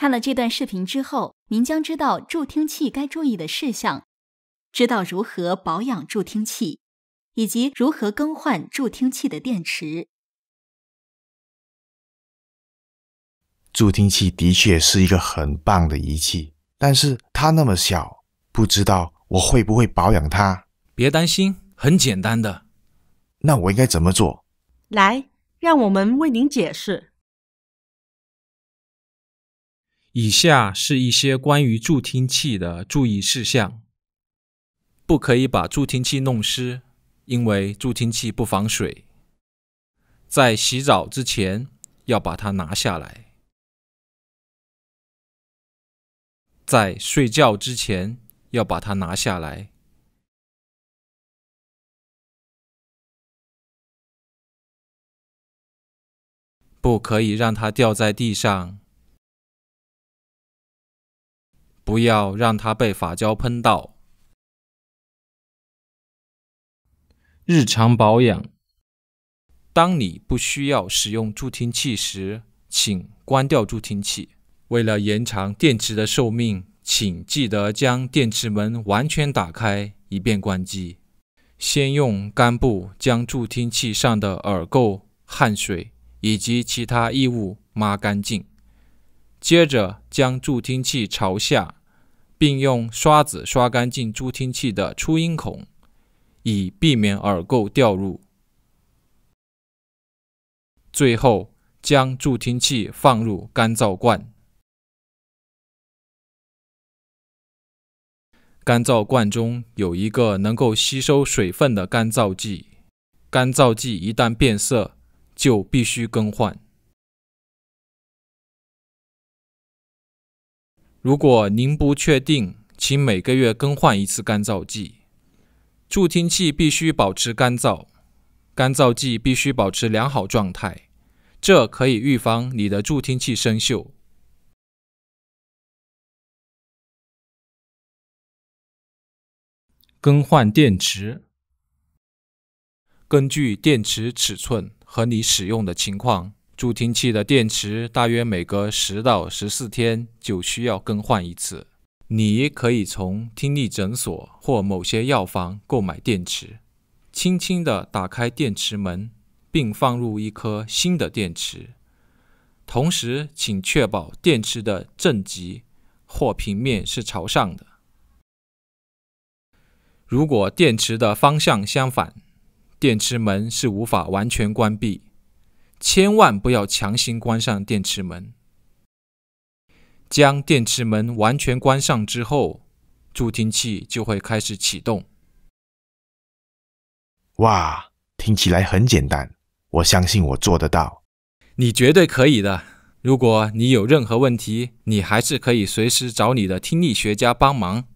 看了这段视频之后，您将知道助听器该注意的事项，知道如何保养助听器，以及如何更换助听器的电池。助听器的确是一个很棒的仪器，但是它那么小，不知道我会不会保养它。别担心，很简单的。那我应该怎么做？来，让我们为您解释。以下是一些关于助听器的注意事项：不可以把助听器弄湿，因为助听器不防水。在洗澡之前要把它拿下来，在睡觉之前要把它拿下来。不可以让它掉在地上。不要让它被发胶喷到。日常保养：当你不需要使用助听器时，请关掉助听器。为了延长电池的寿命，请记得将电池门完全打开以便关机。先用干布将助听器上的耳垢、汗水以及其他异物抹干净，接着将助听器朝下。并用刷子刷干净助听器的出音孔，以避免耳垢掉入。最后，将助听器放入干燥罐。干燥罐中有一个能够吸收水分的干燥剂，干燥剂一旦变色，就必须更换。如果您不确定，请每个月更换一次干燥剂。助听器必须保持干燥，干燥剂必须保持良好状态，这可以预防你的助听器生锈。更换电池，根据电池尺寸和你使用的情况。助听器的电池大约每隔十到十四天就需要更换一次。你可以从听力诊所或某些药房购买电池。轻轻地打开电池门，并放入一颗新的电池。同时，请确保电池的正极或平面是朝上的。如果电池的方向相反，电池门是无法完全关闭。千万不要强行关上电池门。将电池门完全关上之后，助听器就会开始启动。哇，听起来很简单，我相信我做得到。你绝对可以的。如果你有任何问题，你还是可以随时找你的听力学家帮忙。